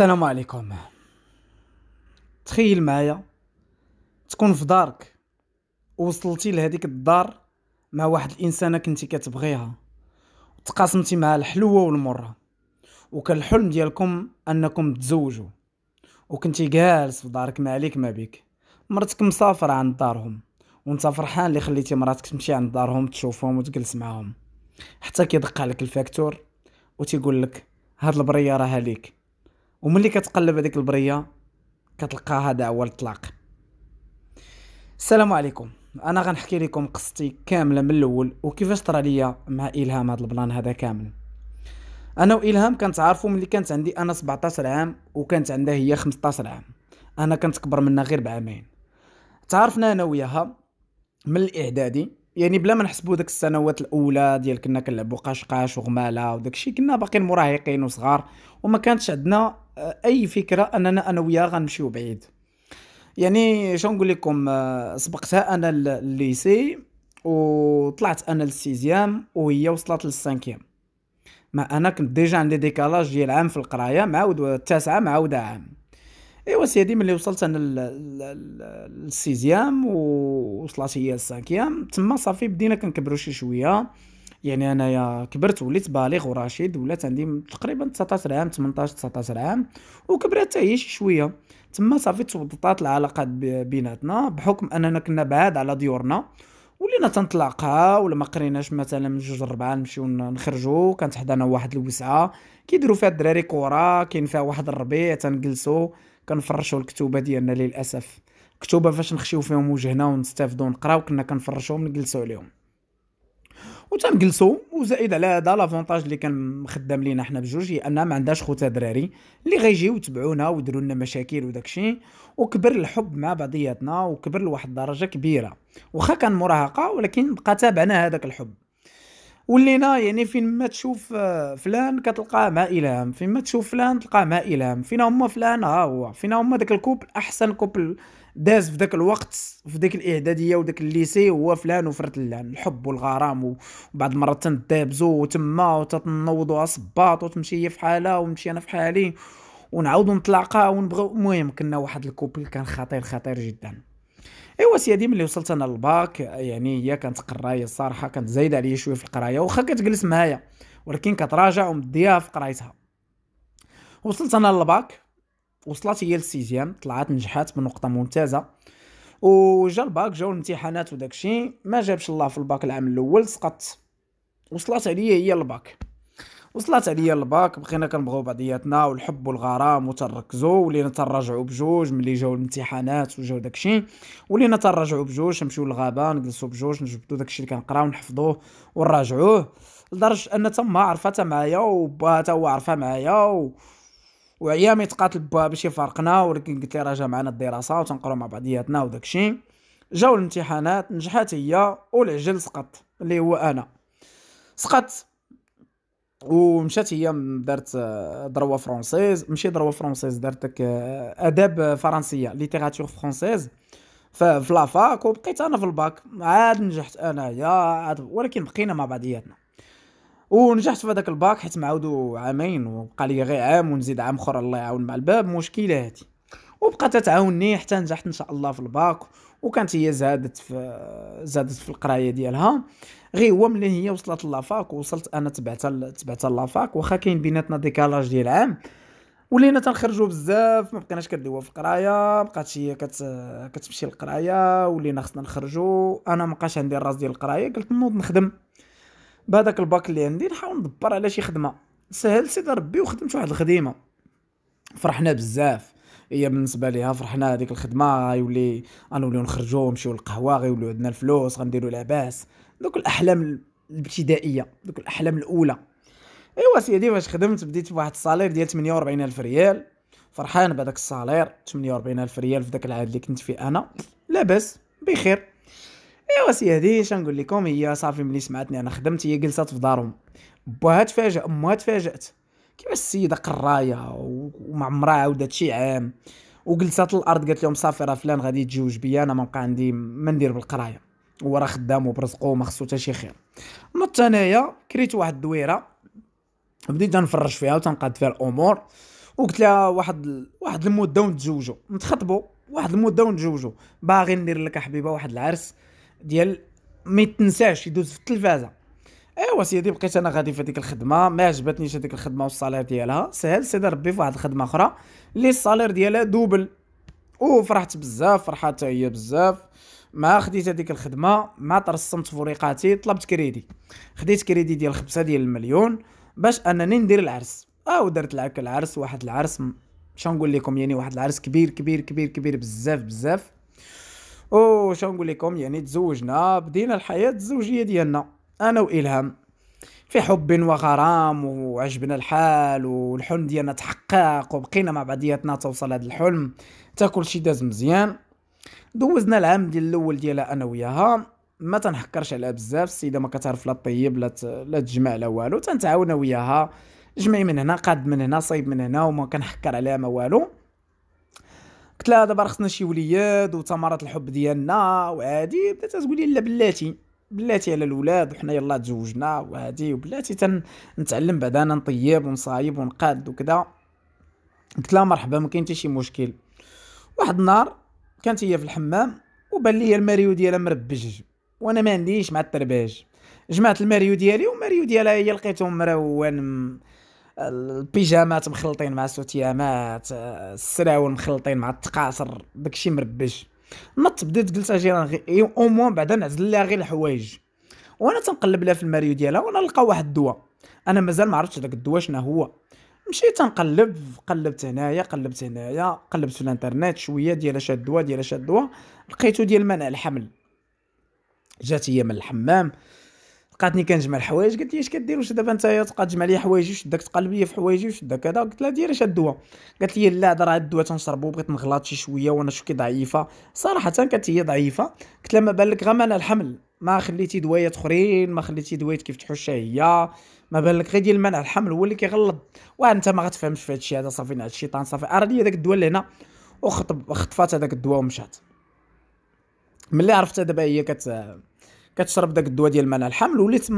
السلام عليكم تخيل معايا تكون في دارك وصلتي لهذيك الدار مع واحد الانسانه كنتي كتبغيها تقاسمتي معها الحلوه والمره وكان الحلم ديالكم انكم تزوجوا وكنتي جالس في دارك ما عليك ما بيك مرتك مسافره عند دارهم وانت فرحان اللي خليتي مراتك تمشي عند دارهم تشوفهم وتجلس معاهم حتى كيدق عليك الفاكتور وتيقول لك هاد البريه راها ليك وملي كتقلب هذيك البريه كتلقاها دعوه للطلاق السلام عليكم انا غنحكي لكم قصتي كامله من الاول وكيفاش طرا ليا مع الهام هذا البلان هذا كامل انا والهام كنتعرفوا ملي كانت عندي انا 17 عام وكانت عندها هي 15 عام انا كنت كبر منها غير بعامين تعرفنا انا وياها من الاعدادي يعني بلا ما نحسبوا ديك السنوات الاولى ديال كنا كنلعبوا قشقاش وغماله وداك الشيء كنا باقيين مراهقين وصغار وما كانتش عندنا آه، اي فكره اننا انا وياه غنمشيو بعيد يعني شنو نقول لكم آه، سبقتها انا الليسي وطلعت انا للسيزيام وهي وصلت للسانكيام ما انا كنت ديجا عندي ديكالاج ديال عام في القرايه معاود التاسعه معاوده عام ايوا سيدي ملي وصلت انا للسيزيام ووصلت هي السانكيام تما صافي بدينا كنكبروا شي شويه يعني انايا كبرت وليت بالغ وراشد ولات عندي تقريبا 19 عام 18 19 عام وكبرت هي شي شويه تما صافي توضطات العلاقات بيناتنا بحكم اننا كنا بعاد على ديورنا ولينا تنطلاقا ولا ما قريناش مثلا جوج ربعة نمشيو نخرجوا كانت حدانا واحد الوسعه كيديروا فيها الدراري كره كاين فيها واحد الربيع تنجلسوا كنفرشوا الكتوبه ديالنا للاسف كتوبه فاش نخشيو فيهم وجهنا ونستافدو نقراو كنا كنفرشوهم نجلسو عليهم وتنجلسوا وزائد على هذا لافونتاج اللي كان مخدم لينا حنا بجوج هي ان ما عندهاش خوتا دراري اللي غيجيو يتبعونا ويديروا لنا مشاكل وداك الشيء وكبر الحب مع بعضياتنا وكبر لواحد الدرجه كبيره واخا كان مراهقه ولكن بقى تابعنا هذاك الحب ولينا يعني فين ما تشوف آه، فلان كتلقاه مع الهام فين ما تشوف فلان تلقاه مع الهام فين هما فلان ها هو فين هما داك الكوبل احسن كوبل داز في داك الوقت في ديك الاعداديه وداك الليسي هو فلان وفرت اللان الحب والغرام وبعد المرات تندابزو وتما وتتنوضوا صباط وتمشي هي في حالها ونمشي انا في حالي ونعاودو نتلاقاو ونبغيو المهم كنا واحد الكوبل كان خطير خطير جدا ايوا سيدي ملي وصلت انا للباك يعني هي كانت قرايه الصراحه كانت زايده عليا شويه في القرايه واخا كتجلس معايا ولكن كتراجع ومديها في قرايتها وصلت انا للباك وصلت هي للسيزيام طلعت نجحات بنقطه ممتازه وجا الباك جاو الامتحانات وداكشي ما جابش الله في الباك العام الاول سقطت وصلت عليا هي الباك وصلت عليا الباك بقينا كنبغيو بعضياتنا والحب والغرام وتنركزوا ولينا تنراجعوا بجوج ملي جاو الامتحانات وجاو داكشي ولينا تنراجعوا بجوج نمشيو للغابه نجلسوا بجوج نجبدوا داكشي اللي كنقراو نحفظوه ونراجعوه لدرجه ان تما عرفتها معايا وباها تا هو عرفها معايا و... وعيامي تقاتل باها باش يفارقنا ولكن قلت لي راجع معنا الدراسه وتنقراو مع بعضياتنا وداكشي جاو الامتحانات نجحت هي والعجل سقط اللي هو انا سقطت ومشات هي دارت آه، دروا فرونسيز ماشي دروا فرونسيز دارت داك آه، اداب فرنسيه ليتيراتور فرونسيز ففي لافاك وبقيت انا في الباك عاد نجحت انايا عاد ولكن بقينا مع بعضياتنا ونجحت في هذاك الباك حيت معاودو عامين وبقى لي غير عام ونزيد عام اخر الله يعاون مع الباب مشكله هادي وبقات تعاوني حتى نجحت ان شاء الله في الباك وكانت هي زادت في آه، زادت في القرايه ديالها غير هو ملي هي وصلت لافاك وصلت انا تبعتها تبعتها لافاك واخا كاين بيناتنا ديكالاج ديال عام ولينا تنخرجوا بزاف ما بقيناش كندويو في القرايه بقات هي كت... كتمشي للقرايه ولينا خصنا نخرجوا انا ما بقاش عندي الراس ديال القرايه قلت نوض نخدم بهذاك الباك اللي عندي نحاول ندبر على شي خدمه سهل سيدي ربي وخدمت واحد الخديمه فرحنا بزاف هي بالنسبه ليها فرحنا هذيك الخدمه غيولي غنوليو نخرجوا نمشيو للقهوه غيوليو عندنا الفلوس غنديروا لاباس دوك الاحلام الابتدائيه دوك الاحلام الاولى ايوا سيدي فاش خدمت بديت بواحد الصالير ديال 48 الف ريال فرحان بهذاك الصالير 48 الف ريال في داك العهد اللي كنت فيه انا لاباس بخير ايوا سيدي نقول لكم هي صافي ملي سمعتني انا خدمت هي جلسات في دارهم باها تفاجأ امها تفاجأت كيفاش السيده قرايه وما عمرها عاودت شي عام وجلسات الارض قالت لهم صافي راه فلان غادي يتزوج بيا انا ما بقى عندي ما ندير بالقرايه هو راه خدام وبرزقو وما خصو حتى شي خير نط انايا كريت واحد الدويره بديت نفرج فيها وتنقاد فيها الامور وقلت لها واحد واحد المده ونتزوجوا نتخطبوا واحد المده ونتزوجوا باغي ندير لك حبيبه واحد العرس ديال ما يتنساش يدوز في التلفازه ايوا سيدي بقيت انا غادي في هذيك الخدمه ما عجبتنيش هذيك الخدمه والصالير ديالها سهل سيدي ربي في واحد الخدمه اخرى اللي الصالير ديالها دوبل وفرحت بزاف فرحات هي بزاف ما خديت هذيك الخدمه ما ترسمت فريقاتي طلبت كريدي خديت كريدي ديال خمسة ديال المليون باش انني ندير العرس اه ودرت لك العرس واحد العرس شنو نقول لكم يعني واحد العرس كبير كبير كبير كبير بزاف بزاف او شنو نقول لكم يعني تزوجنا بدينا الحياه الزوجيه ديالنا انا والهام في حب وغرام وعجبنا الحال والحلم ديالنا تحقق وبقينا مع بعضياتنا توصل هذا الحلم تا كلشي داز مزيان دوزنا العام ديال الاول ديالها انا وياها ما تنحكرش عليها بزاف السيده ما كتعرف لا طيب لا لا تجمع لا والو تنتعاون وياها جمعي من هنا قاد من هنا صايب من هنا وما كنحكر عليها ما والو قلت لها دابا خصنا شي وليد وثمرات الحب ديالنا وعادي بدات تقولي لا بلاتي بلاتي على الاولاد وحنا يلا تزوجنا وهادي وبلاتي تنتعلم بعدا انا نطيب ونصايب ونقاد وكذا قلت لها مرحبا ما كاين حتى شي مشكل واحد النهار كانت هي في الحمام وبان لي الماريو ديالها مربج وانا ما عنديش مع الترباج جمعت الماريو ديالي والماريو ديالها هي لقيتهم مروان البيجامات مخلطين مع السوتيامات السراول مخلطين مع التقاصر داكشي مربج نط بديت قلت اجي راه او موان بعدا نعزل لها غير الحوايج وانا تنقلب لها في الماريو ديالها وانا نلقى واحد الدواء انا مازال ما عرفتش داك الدواء شنو هو مشيت نقلب قلبت هنايا قلبت هنايا قلبت في الانترنت شويه ديال اش الدواء ديال اش الدواء لقيتو ديال منع الحمل جات هي من الحمام لقاتني كنجمع الحوايج قالت لي اش كدير واش دابا نتايا تبقى تجمع لي حوايجي واش داك تقلب لي في حوايجي واش داك كذا قلت لها دير اش الدواء قالت لي لا راه الدواء تنشربو بغيت نغلط شي شويه وانا شكي ضعيفه صراحه كانت هي ضعيفه قلت لها ما بالك غمل الحمل ما خليتي دوايات اخرين ما خليتي دوايات كيف تحوشها هي ما بالك غير ديال منع الحمل هو اللي كيغلط وانت ما غتفهمش في هادشي هذا صافي نعد الشيطان صافي اراني داك الدواء اللي هنا وخطب خطفات هذاك الدواء ومشات ملي عرفتها دابا هي كت كتشرب داك الدواء ديال منع الحمل وليت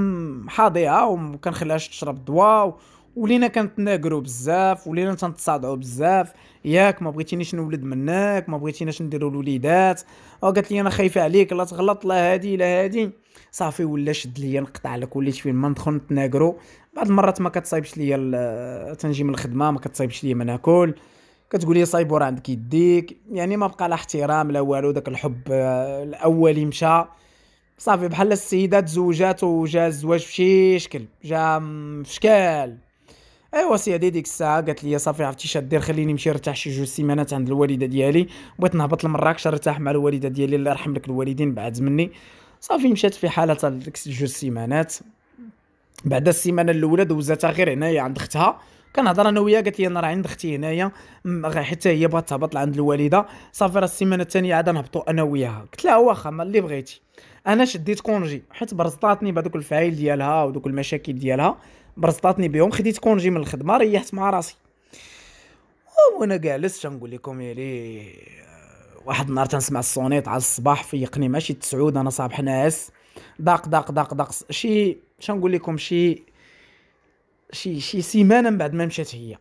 حاضيها وكنخليهاش تشرب الدواء ولينا كنتناقرو بزاف ولينا تنتصادعوا بزاف ياك ما بغيتينيش نولد منك ما بغيتيناش نديرو الوليدات او قالت لي انا خايفه عليك لا تغلط لا هادي لا هادي صافي ولا شد ليا نقطع لك وليت فين ما ندخل نتناقرو بعض المرات ما كتصايبش ليا تنجي من الخدمه ما كتصايبش ليا ما ناكل كتقول لي صايب راه عندك يديك يعني ما بقى لا احترام لا والو داك الحب آه، الاولي مشى صافي بحال السيدات زوجات وجا الزواج بشي شكل جا في ايوا سي ديك الساعه قالت لي صافي عرفتي اش دير خليني نمشي نرتاح شي جوج سيمانات عند الوالده ديالي بغيت نهبط لمراكش نرتاح مع الوالده ديالي الله يرحم لك الوالدين بعد مني صافي مشات في حالها ديك جوج سيمانات بعد السيمانه الاولى دوزاتها غير هنايا عند اختها كنهضر انا وياها قالت لي انا راه عند اختي هنايا حتى هي بغات تهبط لعند الوالده صافي راه السيمانه الثانيه عاد نهبطوا انا وياها قلت لها واخا ما اللي بغيتي انا شديت كونجي حيت برزطاتني بهذوك الفعايل ديالها ودوك المشاكل ديالها برزطاتني بهم خديت كونجي من الخدمه ريحت مع راسي وانا جالس تنقول لكم لي آه، واحد النهار تنسمع السونيط على الصباح فيقني ماشي تسعود انا صابح ناعس داق داق داق داق شي شنقول لكم شي شي شي سيمانه من بعد ما مشات هي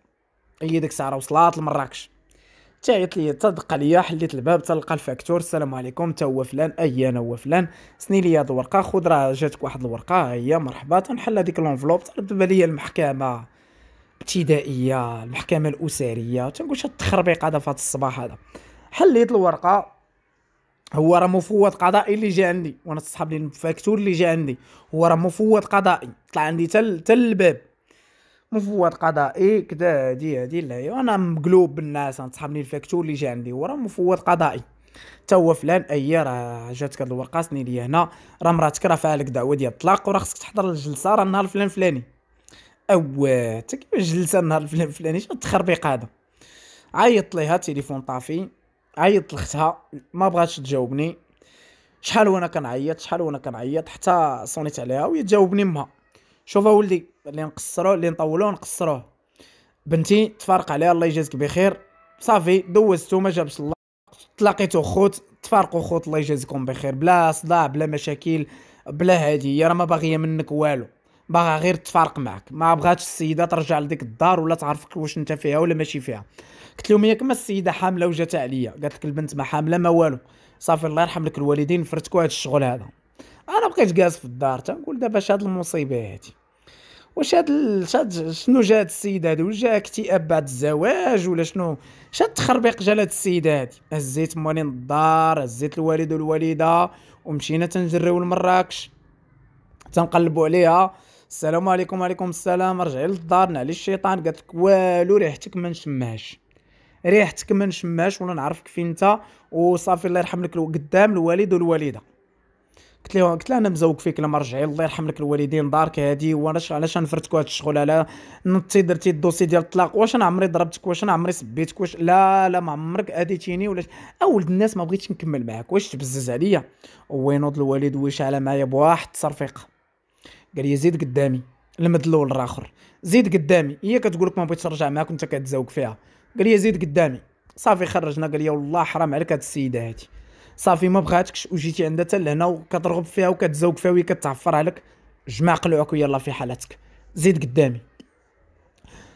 هي ديك الساعه وصلات لمراكش تعيط لي تدق عليا حليت الباب تلقى الفاكتور السلام عليكم تا هو فلان اي انا هو فلان سني لي هاد الورقه خذ راه جاتك واحد الورقه هي مرحبا تنحل هذيك لونفلوب ترد بالي المحكمه ابتدائيه المحكمه الاسريه تنقول شنو التخربيق هذا فهاد الصباح هذا حليت الورقه هو راه مفوض قضائي اللي جا عندي وانا تصحاب لي الفاكتور اللي جا عندي هو راه مفوض قضائي طلع عندي تل تل الباب مفوض قضائي إيه، كدا هادي هادي لا انا مقلوب بالناس تصحابني لي الفاكتور اللي جا عندي ورا مفوض قضائي تا هو فلان اي راه جاتك هاد الورقه سني ليا هنا راه مراتك راه فيها لك دعوه ديال الطلاق وراه خصك تحضر الجلسه راه النهار فلان فلاني او تا كيفاش الجلسه النهار فلان فلاني شنو التخربيق هذا عيطت ليها تليفون طافي عيطت لختها ما بغاتش تجاوبني شحال وانا كنعيط شحال وانا كنعيط حتى صونيت عليها وهي تجاوبني امها شوف اولدي اللي نقصرو اللي نطولوه نقصروه بنتي تفارق عليها الله يجازك بخير صافي دوزتو ما جابش الله تلاقيتو خوت تفارقوا خوت الله يجازيكم بخير بلا صداع بلا مشاكل بلا هادي يا راه ما باغيه منك والو باغا غير تفارق معك ما بغاتش السيده ترجع لديك الدار ولا تعرفك واش انت فيها ولا ماشي فيها قلت لهم ياك ما السيده حامله وجات عليا قالت لك البنت ما حامله ما والو صافي الله يرحم لك الوالدين فرتكوا هذا الشغل هذا انا بقيت جالس في الدار تنقول دابا هاد المصيبه هادي واش هاد شاد شنو جا هاد هادي واش جا اكتئاب بعد الزواج ولا شنو شاد التخربيق جا هاد السيده هادي هزيت مالي الدار هزيت الوالد والوالده ومشينا تنجريو لمراكش تنقلبوا عليها السلام عليكم وعليكم السلام رجعي للدار نعلي الشيطان قالت لك والو ريحتك ما نشمهاش ريحتك ما نشمهاش ولا نعرفك فين انت وصافي الله يرحم لك قدام الوالد والوالده قلت لها قلت لها انا مزوق فيك لما رجعي الله يرحم لك الوالدين دارك هادي واش علاش نفرتك هاد الشغل على نطي درتي الدوسي ديال الطلاق واش انا عمري ضربتك واش انا عمري سبيتك واش لا لا ما عمرك اذيتيني ولا اولد الناس ما بغيتش نكمل معاك واش تبزز عليا وينوض الوالد ويشعل معايا بواحد التصرفيق قال لي زيد قدامي المدلول الاول الاخر زيد قدامي هي كتقول لك ما بغيتش نرجع معاك وانت كتزوق فيها قال لي زيد قدامي صافي خرجنا قال لي والله حرام عليك هاد السيده هادي صافي ما بغاتكش وجيتي عندها حتى لهنا وكترغب فيها وكتزوق فيها وهي كتعفر عليك جمع قلوعك ويلا في حالتك زيد قدامي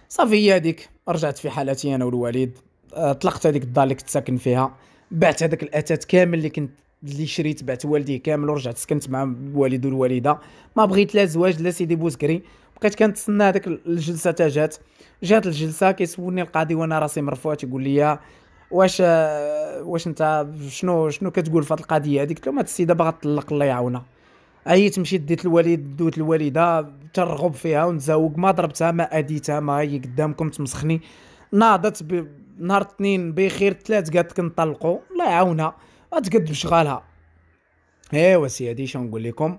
صافي هي هذيك رجعت في حالتي انا والوالد آه، طلقت هذيك الدار اللي كنت ساكن فيها بعت هذاك الاتات كامل اللي كنت اللي شريت بعت والديه كامل ورجعت سكنت مع الوالد والوالده ما بغيت لا زواج لا سيدي بوزكري بقيت كنتسنى هذيك الجلسه تا جات جات الجلسه كيسولني القاضي وانا راسي مرفوع تيقول لي واش واش انت شنو شنو كتقول في هذه القضيه هذيك قلت لهم هذه السيده باغا تطلق الله يعاونها هي تمشي ديت الوالد دوت الوالده ترغب فيها ونتزوج ما ضربتها ما اديتها ما هي قدامكم تمسخني ناضت نهار اثنين بخير ثلاث قالت كنطلقوا الله يعاونها غتقد بشغالها ايوا سيدي شنو نقول لكم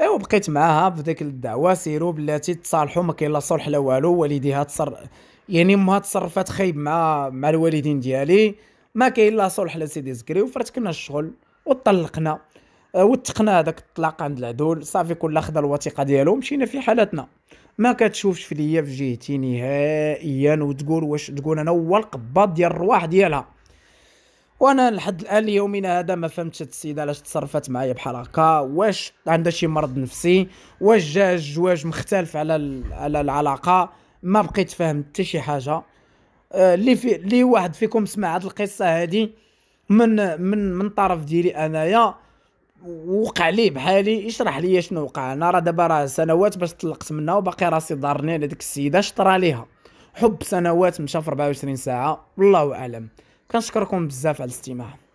ايوا بقيت معاها في ديك الدعوه سيروا بلاتي تصالحوا ما كاين لا صلح لا والو والديها تصر يعني ما تصرفات خايب مع مع الوالدين ديالي ما كاين لا صلح لا سيدي زكري وفرتكنا الشغل وطلقنا آه، وتقنا هذاك الطلاق عند العدول صافي كل خدا الوثيقه ديالو مشينا في حالتنا ما كتشوفش في ليا في جهتي نهائيا وتقول واش تقول انا هو القباط ديال الرواح ديالها وانا لحد الان ليومنا هذا ما فهمتش هاد السيده علاش تصرفات معايا بحال هكا واش عندها شي مرض نفسي واش جا الزواج مختلف على على العلاقه ما بقيت فاهم حتى شي حاجه آه، اللي في اللي واحد فيكم سمع هاد القصه هادي من من من طرف ديالي انايا وقع لي بحالي يشرح لي شنو وقع انا راه دابا راه سنوات باش طلقت منها وباقي راسي ضارني على ديك السيده شطرا ليها حب سنوات مشى في 24 ساعه والله اعلم كنشكركم بزاف على الاستماع